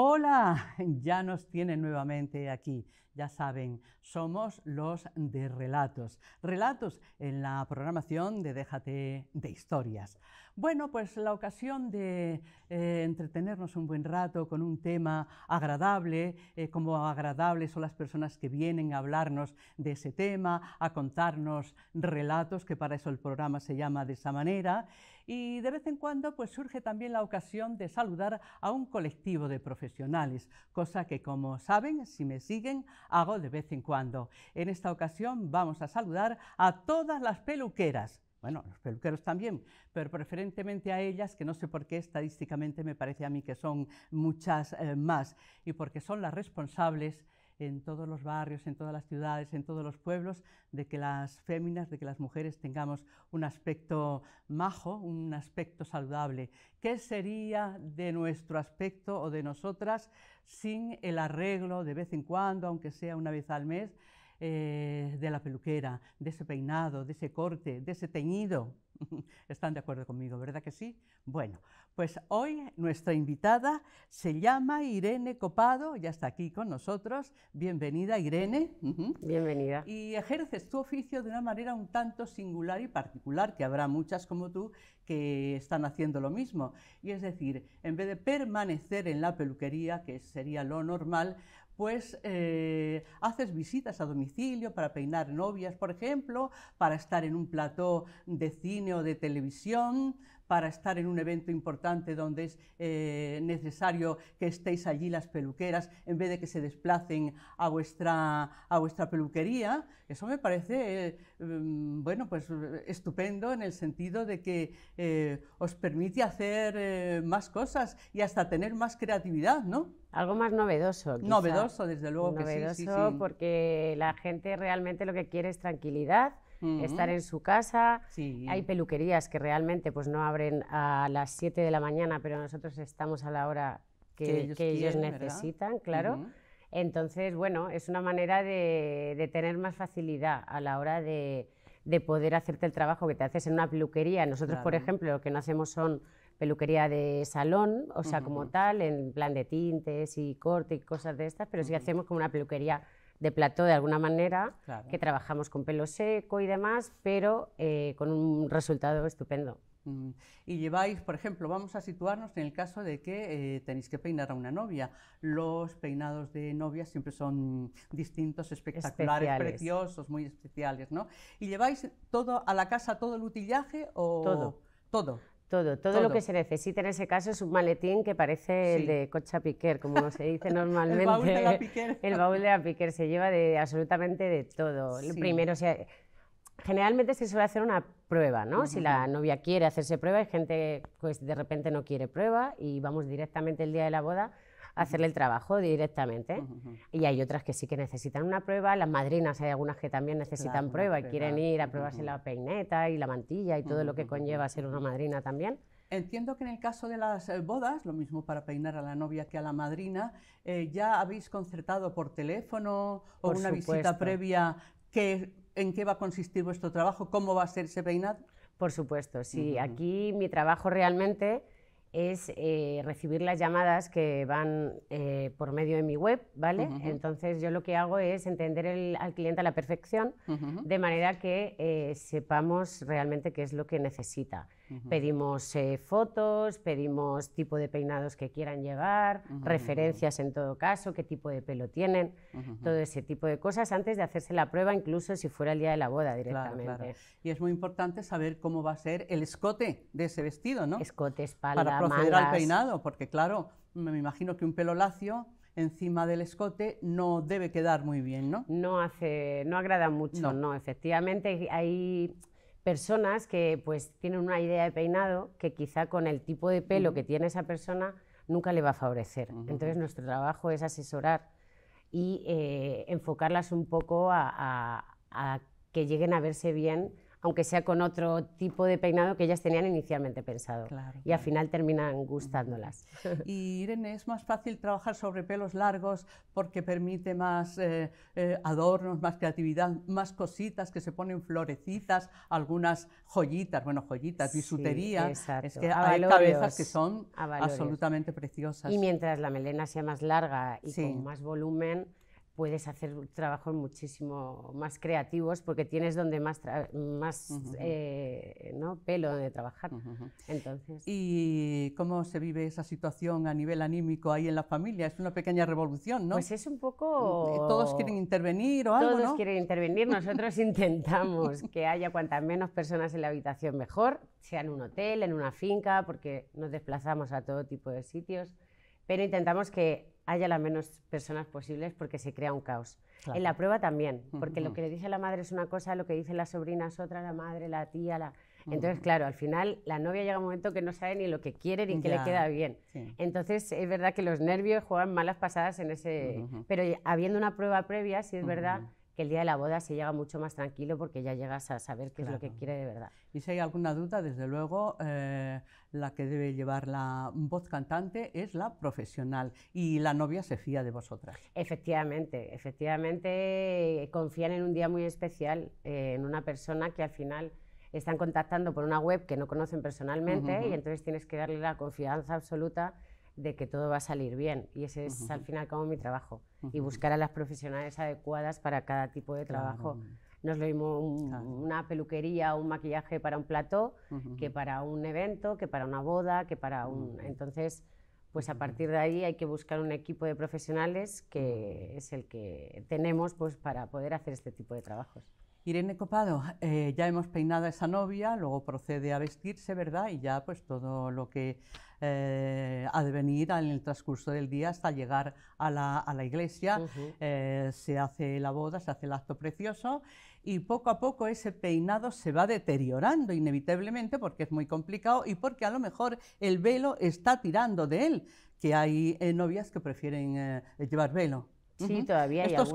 Hola, ya nos tienen nuevamente aquí. Ya saben, somos los de relatos. Relatos en la programación de Déjate de Historias. Bueno, pues la ocasión de eh, entretenernos un buen rato con un tema agradable, eh, como agradables son las personas que vienen a hablarnos de ese tema, a contarnos relatos, que para eso el programa se llama de esa manera. Y de vez en cuando pues, surge también la ocasión de saludar a un colectivo de profesionales, cosa que como saben, si me siguen, hago de vez en cuando. En esta ocasión vamos a saludar a todas las peluqueras, bueno, los peluqueros también, pero preferentemente a ellas, que no sé por qué estadísticamente me parece a mí que son muchas eh, más, y porque son las responsables en todos los barrios, en todas las ciudades, en todos los pueblos, de que las féminas, de que las mujeres tengamos un aspecto majo, un aspecto saludable. ¿Qué sería de nuestro aspecto o de nosotras sin el arreglo de vez en cuando, aunque sea una vez al mes? Eh, de la peluquera, de ese peinado, de ese corte, de ese teñido. Están de acuerdo conmigo, ¿verdad que sí? Bueno, pues hoy nuestra invitada se llama Irene Copado, ya está aquí con nosotros. Bienvenida, Irene. Bienvenida. Y ejerces tu oficio de una manera un tanto singular y particular, que habrá muchas como tú que están haciendo lo mismo. Y es decir, en vez de permanecer en la peluquería, que sería lo normal, pues eh, haces visitas a domicilio para peinar novias, por ejemplo, para estar en un plató de cine o de televisión, para estar en un evento importante donde es eh, necesario que estéis allí las peluqueras en vez de que se desplacen a vuestra, a vuestra peluquería. Eso me parece, eh, mm, bueno, pues estupendo en el sentido de que os permite hacer más cosas y hasta tener más creatividad, ¿no? Algo más novedoso. Novedoso, desde luego que sí. porque la gente realmente lo que quiere es tranquilidad, estar en su casa. Hay peluquerías que realmente pues, no abren a las 7 de la mañana, pero nosotros estamos a la hora que, ellos, necesitan, claro. Entonces, bueno, es una manera de, tener más facilidad a la hora de, poder hacerte el trabajo que te haces en una peluquería. Nosotros, por ejemplo, lo que no hacemos son peluquería de salón, o sea, como tal, en plan de tintes y corte y cosas de estas, pero si hacemos como una peluquería de plató de alguna manera, que trabajamos con pelo seco y demás, pero eh, con un resultado estupendo. Mm. Y lleváis, por ejemplo, vamos a situarnos en el caso de que eh, tenéis que peinar a una novia. Los peinados de novia siempre son distintos, espectaculares, preciosos, muy especiales, ¿no? ¿Y lleváis todo a la casa, todo el utillaje o...? Todo. Todo. Todo, todo, lo que se necesita en ese caso es un maletín que parece el de Cocha Piquer, como se dice normalmente. el baúl de la Piquer. El de se lleva de absolutamente de todo. Primero, generalmente se suele hacer una prueba, ¿no? Si la novia quiere hacerse prueba, hay gente pues de repente no quiere prueba y vamos directamente el día de la boda hacerle el trabajo directamente. Y hay otras que sí que necesitan una prueba, las madrinas hay algunas que también necesitan prueba y quieren ir a probarse la peineta y la mantilla y todo lo que conlleva ser una madrina también. Entiendo que en el caso de las eh, bodas, lo mismo para peinar a la novia que a la madrina, eh, ya habéis concertado por teléfono o una visita previa en qué va a consistir vuestro trabajo, cómo va a ser ese peinado. Por supuesto, sí. Aquí mi trabajo realmente es eh, recibir las llamadas que van eh, por medio de mi web, ¿vale? Entonces yo lo que hago es entender al cliente a la perfección, de manera que eh, sepamos realmente qué es lo que necesita. Pedimos eh, fotos, pedimos tipo de peinados que quieran llevar, referencias en todo caso, qué tipo de pelo tienen, todo ese tipo de cosas antes de hacerse la prueba, incluso si fuera el día de la boda directamente. Y es muy importante saber cómo va a ser el escote de ese vestido, ¿no? Escote, espalda, Para proceder al peinado, porque claro, me imagino que un pelo lacio encima del escote no debe quedar muy bien, ¿no? No hace, no agrada mucho, no efectivamente hay personas que pues tienen una idea de peinado que quizá con el tipo de pelo que tiene esa persona nunca le va a favorecer. Entonces nuestro trabajo es asesorar y eh, enfocarlas un poco a que lleguen a verse bien aunque sea con otro tipo de peinado que ellas tenían inicialmente pensado. y al final terminan gustándolas. Y Irene, es más fácil trabajar sobre pelos largos porque permite más eh, eh, adornos, más creatividad, más cositas que se ponen florecitas, algunas joyitas, bueno, joyitas, bisutería. Sí, es que hay cabezas que son absolutamente preciosas. Y mientras la melena sea más larga y con más volumen, puedes hacer trabajos muchísimo más creativos porque tienes donde más, más eh, ¿no? pelo de trabajar. Entonces. ¿Y cómo se vive esa situación a nivel anímico ahí en la familia? Es una pequeña revolución, ¿no? Pues es un poco... Mm, eh, todos quieren intervenir o algo, Todos quieren intervenir. Nosotros intentamos que haya cuantas menos personas en la habitación mejor, sea en un hotel, en una finca, porque nos desplazamos a todo tipo de sitios, pero intentamos que haya las menos personas posibles porque se crea un caos. En la prueba también, porque lo que le dice la madre es una cosa, lo que dice la sobrina es otra, la madre, la tía, la... Entonces, claro, al final la novia llega un momento que no sabe ni lo que quiere ni qué le queda bien. Entonces, es verdad que los nervios juegan malas pasadas en ese... Pero habiendo una prueba previa, sí es verdad que el día de la boda se llega mucho más tranquilo porque ya llegas a saber qué es lo que quiere de verdad. Y si hay alguna duda, desde luego, eh, la que debe llevar la voz cantante es la profesional y la novia se fía de vosotras. Efectivamente, efectivamente, confían en un día muy especial, eh, en una persona que al final están contactando por una web que no conocen personalmente y entonces tienes que darle la confianza absoluta de que todo va a salir bien. Y ese es al final como mi trabajo. Y buscar a las profesionales adecuadas para cada tipo de trabajo. nos lo mismo una peluquería o un maquillaje para un plató que para un evento, que para una boda, que para un... Entonces, pues a partir de ahí hay que buscar un equipo de profesionales que es el que tenemos pues, para poder hacer este tipo de trabajos. Irene Copado, eh, ya hemos peinado a esa novia, luego procede a vestirse, ¿verdad? Y ya pues todo lo que eh, ha de venir en el transcurso del día hasta llegar a la, iglesia, eh, se hace la boda, se hace el acto precioso y poco a poco ese peinado se va deteriorando inevitablemente porque es muy complicado y porque a lo mejor el velo está tirando de él, que hay novias que prefieren llevar velo. Sí, todavía hay Os,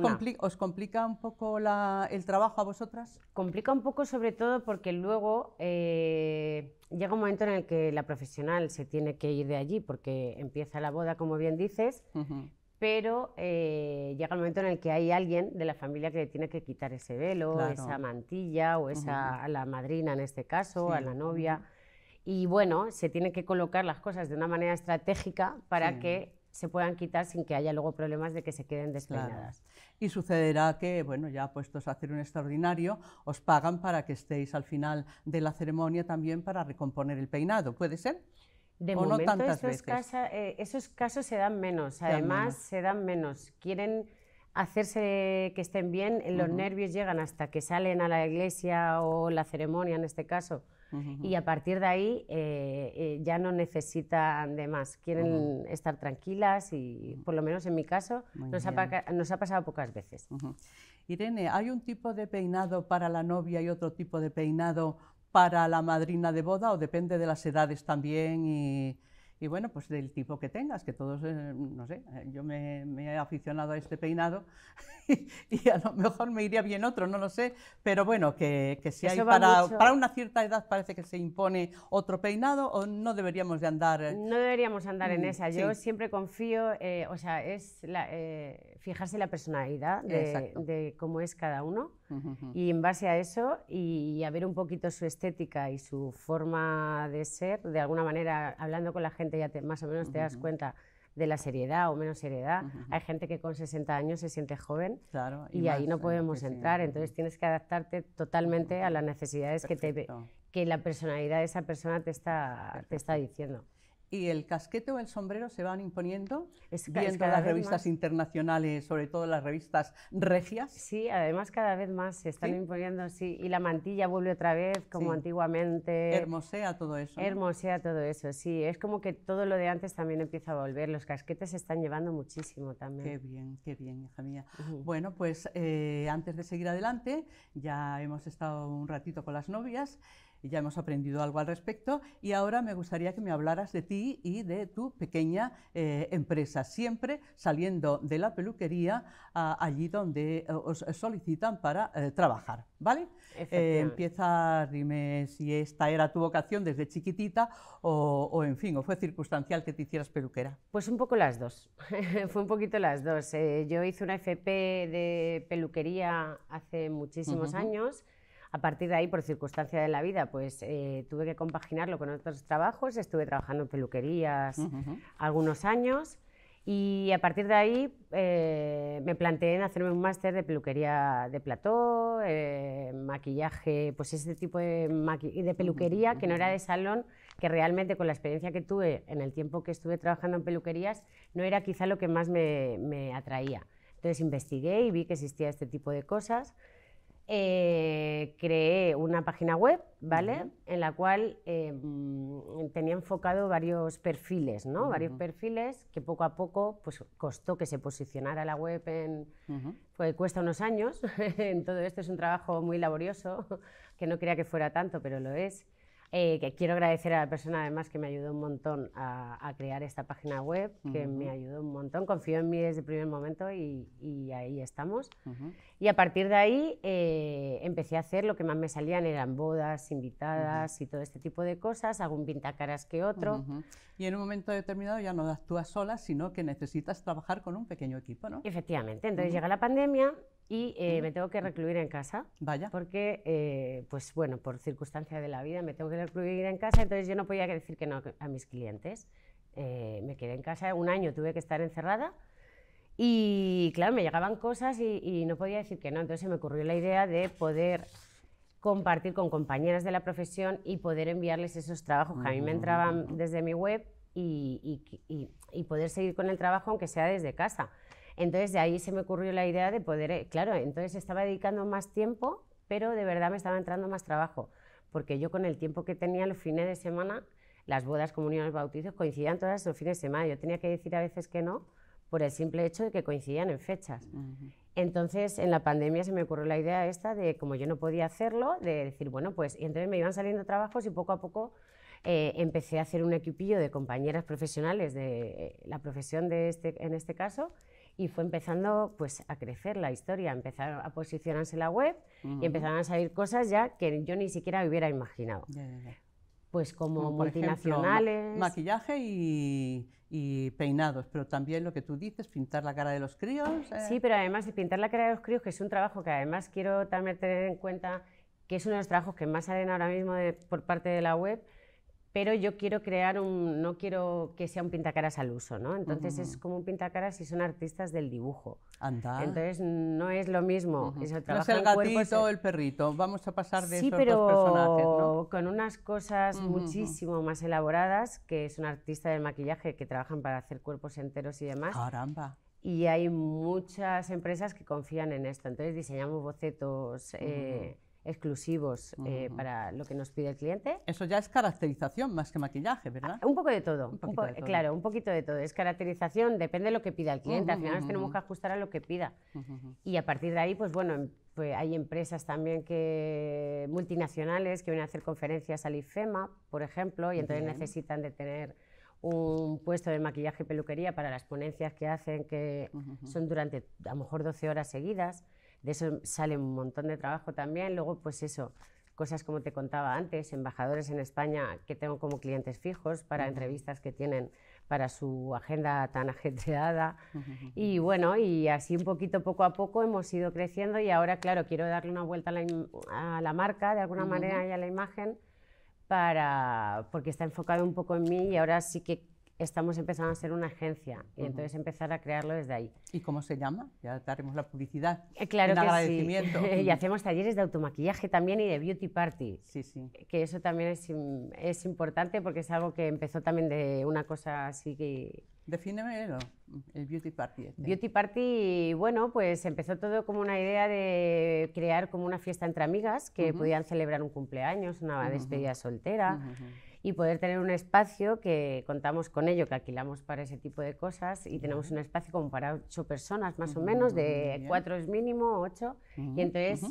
complica un poco el trabajo a vosotras? Complica un poco sobre todo porque luego eh, llega un momento en el que la profesional se tiene que ir de allí porque empieza la boda, como bien dices, pero eh, llega el momento en el que hay alguien de la familia que le tiene que quitar ese velo, esa mantilla o esa, a la madrina en este caso, a la novia. Y bueno, se tiene que colocar las cosas de una manera estratégica para que se puedan quitar sin que haya luego problemas de que se queden despeinadas. Y sucederá que, bueno, ya puestos a hacer un extraordinario, os pagan para que estéis al final de la ceremonia también para recomponer el peinado, ¿puede ser? De momento esos, eh, esos, casos se dan menos, además se dan menos. Quieren hacerse que estén bien, los nervios llegan hasta que salen a la iglesia o la ceremonia en este caso y a partir de ahí eh, eh, ya no necesitan de más, quieren estar tranquilas y por lo menos en mi caso nos ha, pasado pocas veces. Irene, ¿hay un tipo de peinado para la novia y otro tipo de peinado para la madrina de boda o depende de las edades también? Y bueno, pues del tipo que tengas, que todos, eh, no sé, eh, yo me, he aficionado a este peinado y, a lo mejor me iría bien otro, no lo sé, pero bueno, que, que si hay para, una cierta edad parece que se impone otro peinado o no deberíamos de andar... Eh, no deberíamos andar en mm, esa, yo siempre confío, o sea, es la, fijarse la personalidad de, cómo es cada uno y en base a eso y, a ver un poquito su estética y su forma de ser, de alguna manera hablando con la gente ya más o menos te das cuenta de la seriedad o menos seriedad. Hay gente que con 60 años se siente joven claro, y, ahí no eh, podemos entrar, entonces tienes que adaptarte totalmente a las necesidades que, te, que la personalidad de esa persona te está diciendo y el casquete o el sombrero se van imponiendo es, viendo las revistas internacionales, sobre todo las revistas regias. Sí, además cada vez más se están imponiendo, sí, y la mantilla vuelve otra vez como antiguamente. Hermosea todo eso. Hermosea todo eso, sí. Es como que todo lo de antes también empieza a volver. Los casquetes se están llevando muchísimo también. Qué bien, qué bien, hija mía. Bueno, pues eh, antes de seguir adelante, ya hemos estado un ratito con las novias ya hemos aprendido algo al respecto. Y ahora me gustaría que me hablaras de ti y de tu pequeña eh, empresa, siempre saliendo de la peluquería allí donde eh, os solicitan para eh, trabajar. ¿Vale? empieza, dime si esta era tu vocación desde chiquitita o, en fin, o fue circunstancial que te hicieras peluquera. Pues un poco las dos, fue un poquito las dos. yo hice una FP de peluquería hace muchísimos años. A partir de ahí, por circunstancia de la vida, pues eh, tuve que compaginarlo con otros trabajos, estuve trabajando en peluquerías algunos años y a partir de ahí eh, me planteé en hacerme un máster de peluquería de plató, eh, maquillaje, pues ese tipo de, peluquería que no era de salón, que realmente con la experiencia que tuve en el tiempo que estuve trabajando en peluquerías no era quizá lo que más me, me atraía. Entonces investigué y vi que existía este tipo de cosas eh, creé una página web, ¿vale? En la cual eh, mm, tenía enfocado varios perfiles, ¿no? Varios perfiles que poco a poco pues, costó que se posicionara la web en... pues, cuesta unos años, en todo esto es un trabajo muy laborioso, que no creía que fuera tanto, pero lo es. Eh, que quiero agradecer a la persona además que me ayudó un montón a, crear esta página web, que me ayudó un montón, confió en mí desde el primer momento y, ahí estamos. Y a partir de ahí eh, empecé a hacer lo que más me salían, eran bodas, invitadas y todo este tipo de cosas, algún pintacaras que otro. Y en un momento determinado ya no actúas sola, sino que necesitas trabajar con un pequeño equipo, ¿no? Efectivamente, entonces llega la pandemia y eh, me tengo que recluir en casa. Vaya. Porque, eh, pues bueno, por circunstancia de la vida me tengo que recluir en casa, entonces yo no podía decir que no a mis clientes. Eh, me quedé en casa un año, tuve que estar encerrada y claro, me llegaban cosas y, no podía decir que no. Entonces se me ocurrió la idea de poder compartir con compañeras de la profesión y poder enviarles esos trabajos que a mí me entraban desde mi web y, y, poder seguir con el trabajo aunque sea desde casa. Entonces de ahí se me ocurrió la idea de poder, eh, claro, entonces estaba dedicando más tiempo, pero de verdad me estaba entrando más trabajo, porque yo con el tiempo que tenía los fines de semana, las bodas, comuniones, bautizos coincidían todas los fines de semana. Yo tenía que decir a veces que no por el simple hecho de que coincidían en fechas. Entonces, en la pandemia se me ocurrió la idea esta de, como yo no podía hacerlo, de decir, bueno, pues, y entonces me iban saliendo trabajos y poco a poco eh, empecé a hacer un equipillo de compañeras profesionales de eh, la profesión de este, en este caso, y fue empezando pues a crecer la historia, empezaron a posicionarse la web y empezaron a salir cosas ya que yo ni siquiera hubiera imaginado. Pues como, multinacionales. maquillaje y, peinados, pero también lo que tú dices, pintar la cara de los críos. Eh. Sí, pero además de pintar la cara de los críos, que es un trabajo que además quiero también tener en cuenta que es uno de los trabajos que más salen ahora mismo por parte de la web, pero yo quiero crear un, no quiero que sea un pintacaras al uso, ¿no? Entonces es como un pintacaras si son artistas del dibujo. Entonces no es lo mismo. no es el gatito o el... perrito, vamos a pasar de sí, esos pero personajes, ¿no? con unas cosas muchísimo más elaboradas, que es un artista del maquillaje que trabajan para hacer cuerpos enteros y demás. Caramba. Y hay muchas empresas que confían en esto. Entonces diseñamos bocetos... Eh, exclusivos eh, para lo que nos pide el cliente. Eso ya es caracterización más que maquillaje, ¿verdad? Ah, un poco de todo, claro, un poquito de todo. Es caracterización, depende de lo que pida el cliente. Al final tenemos que ajustar a lo que pida. Y a partir de ahí, pues bueno, em, pues hay empresas también que multinacionales que vienen a hacer conferencias al IFEMA, por ejemplo, y entonces necesitan de tener un puesto de maquillaje y peluquería para las ponencias que hacen, que son durante a lo mejor 12 horas seguidas de eso sale un montón de trabajo también. Luego, pues eso, cosas como te contaba antes, embajadores en España que tengo como clientes fijos para entrevistas que tienen para su agenda tan ajetreada. Y bueno, y así un poquito, poco a poco hemos ido creciendo y ahora, claro, quiero darle una vuelta a la, marca de alguna manera y a la imagen. Para, porque está enfocado un poco en mí y ahora sí que estamos empezando a ser una agencia y entonces empezar a crearlo desde ahí. ¿Y cómo se llama? Ya daremos la publicidad. Eh, claro que agradecimiento. Sí. y hacemos talleres de automaquillaje también y de beauty party. Sí, sí. Que eso también es, es importante porque es algo que empezó también de una cosa así que... Defíneme el beauty party. Este. Beauty party, bueno, pues empezó todo como una idea de crear como una fiesta entre amigas que podían celebrar un cumpleaños, una despedida soltera y poder tener un espacio que contamos con ello, que alquilamos para ese tipo de cosas y tenemos un espacio como para ocho personas más o mm, menos, de cuatro es mínimo, ocho, y entonces...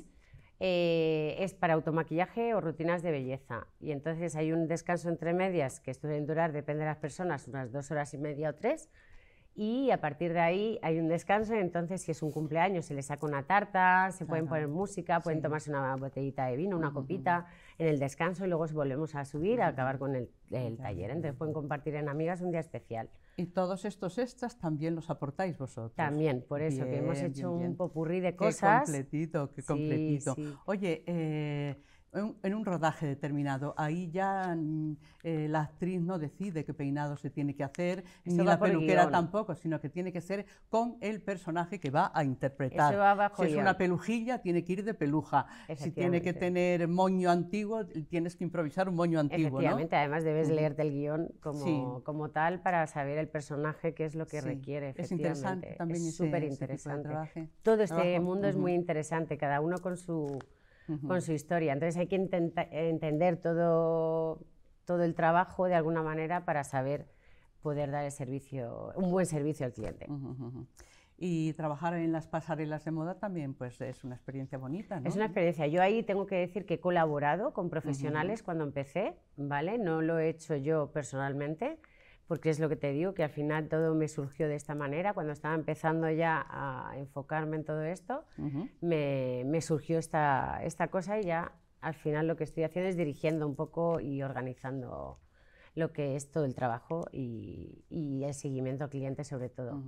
Eh, es para automaquillaje o rutinas de belleza. Y entonces hay un descanso entre medias que esto durar, depende de las personas, unas dos horas y media o tres, y a partir de ahí hay un descanso. Entonces, si es un cumpleaños, se le saca una tarta, se pueden poner música, pueden tomarse una botellita de vino, una copita en el descanso y luego volvemos a subir a acabar con el, taller. Entonces, pueden compartir en amigas un día especial. Y todos estos extras también los aportáis vosotros. También, por eso que hemos hecho un popurrí de cosas. Qué completito, qué completito. Oye, eh, en, un rodaje determinado. Ahí ya mm, eh, la actriz no decide qué peinado se tiene que hacer, ni la peluquera tampoco, sino que tiene que ser con el personaje que va a interpretar. Va si es una pelujilla, tiene que ir de peluja. Si tiene que tener moño antiguo, tienes que improvisar un moño antiguo. Efectivamente, además debes leerte el guión como, como tal para saber el personaje qué es lo que requiere. Es interesante también. Es súper interesante. Todo este mundo es muy interesante, cada uno con su con su historia. Entonces hay que entender todo, el trabajo de alguna manera para saber poder dar un buen servicio al cliente. Y trabajar en las pasarelas de moda también pues es una experiencia bonita, Es una experiencia. Yo ahí tengo que decir que he colaborado con profesionales cuando empecé, ¿vale? No lo he hecho yo personalmente, porque es lo que te digo, que al final todo me surgió de esta manera. Cuando estaba empezando ya a enfocarme en todo esto, me, surgió esta, esta cosa y ya al final lo que estoy haciendo es dirigiendo un poco y organizando lo que es todo el trabajo y, el seguimiento al cliente sobre todo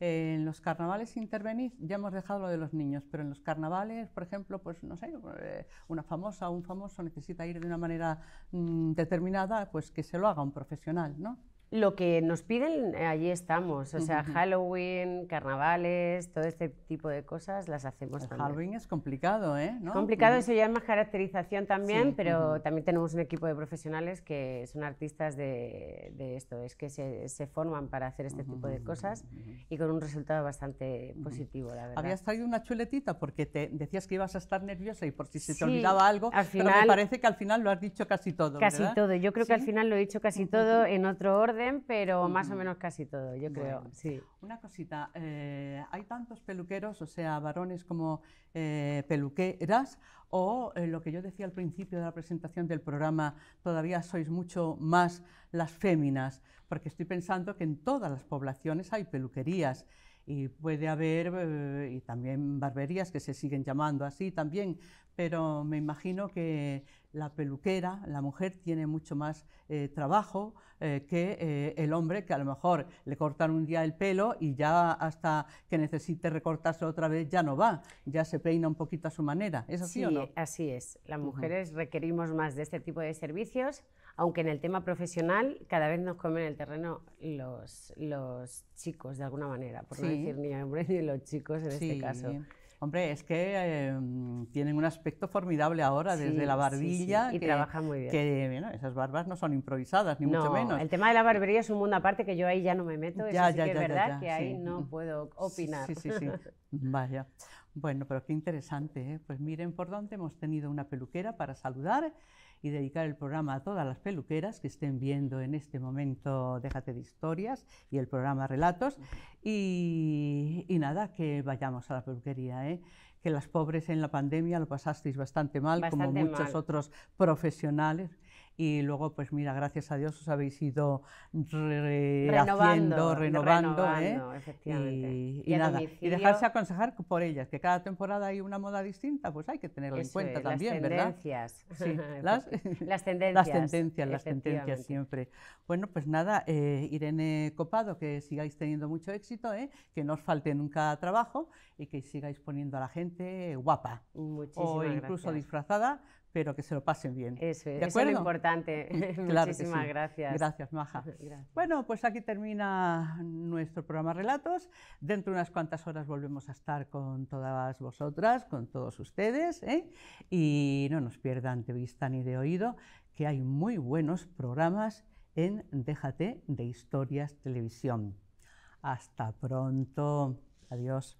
en los carnavales intervenir, ya hemos dejado lo de los niños, pero en los carnavales, por ejemplo, pues no sé, eh, una famosa o un famoso necesita ir de una manera mm, determinada, pues que se lo haga un profesional, ¿no? Lo que nos piden, eh, allí estamos. O sea, Halloween, carnavales, todo este tipo de cosas las hacemos también. Halloween es complicado, ¿eh? ¿No? Complicado, eso ya es más caracterización también, pero también tenemos un equipo de profesionales que son artistas de, esto. Es que se, forman para hacer este tipo de cosas y con un resultado bastante positivo, la verdad. Habías traído una chuletita porque te decías que ibas a estar nerviosa y por si se te olvidaba algo, pero me parece que al final lo has dicho casi todo. Casi todo. Yo creo que al final lo he dicho casi todo en otro orden pero más o menos casi todo, yo creo. sí. Una cosita, eh, hay tantos peluqueros, o sea, varones como eh, peluqueras, o eh, lo que yo decía al principio de la presentación del programa, todavía sois mucho más las féminas, porque estoy pensando que en todas las poblaciones hay peluquerías y puede haber y también barberías que se siguen llamando así también, pero me imagino que la peluquera, la mujer, tiene mucho más eh, trabajo eh, que eh, el hombre, que a lo mejor le cortan un día el pelo y ya hasta que necesite recortarse otra vez ya no va, ya se peina un poquito a su manera. ¿Es así o no? Así es. Las mujeres requerimos más de este tipo de servicios, aunque en el tema profesional cada vez nos comen el terreno los, los chicos, de alguna manera, por no decir ni hombres ni los chicos en este caso. Hombre, es que em, tienen un aspecto formidable ahora, desde la barbilla. Y que, trabajan muy bien. Que, esas barbas no son improvisadas, ni mucho menos. El tema de la barbería es un mundo aparte que yo ahí ya no me meto. Eso ya, que ya, es verdad que ahí no puedo opinar. Sí, sí, sí. Vaya. Bueno, pero qué interesante. ¿eh? Pues miren por dónde hemos tenido una peluquera para saludar y dedicar el programa a todas las peluqueras que estén viendo en este momento Déjate de historias y el programa Relatos. Y y nada, que vayamos a la peluquería, ¿eh? que las pobres en la pandemia lo pasasteis bastante mal, como muchos otros profesionales y luego, pues mira, gracias a Dios os habéis ido renovando, renovando, ¿eh? Y, nada. y, dejarse aconsejar por ellas, que cada temporada hay una moda distinta, pues hay que tenerla en cuenta también, las ¿verdad? Tendencias. las, tendencias. Las tendencias, las tendencias siempre. Bueno, pues nada, eh, Irene Copado, que sigáis teniendo mucho éxito, ¿eh? que no os falte nunca trabajo y que sigáis poniendo a la gente guapa o incluso disfrazada pero que se lo pasen bien. Eso es, ¿De es lo importante. Muchísimas gracias. Gracias, Maja. Bueno, pues aquí termina nuestro programa Relatos. Dentro de unas cuantas horas volvemos a estar con todas vosotras, con todos ustedes, ¿eh? y no nos pierdan de vista ni de oído que hay muy buenos programas en Déjate de Historias Televisión. Hasta pronto. Adiós.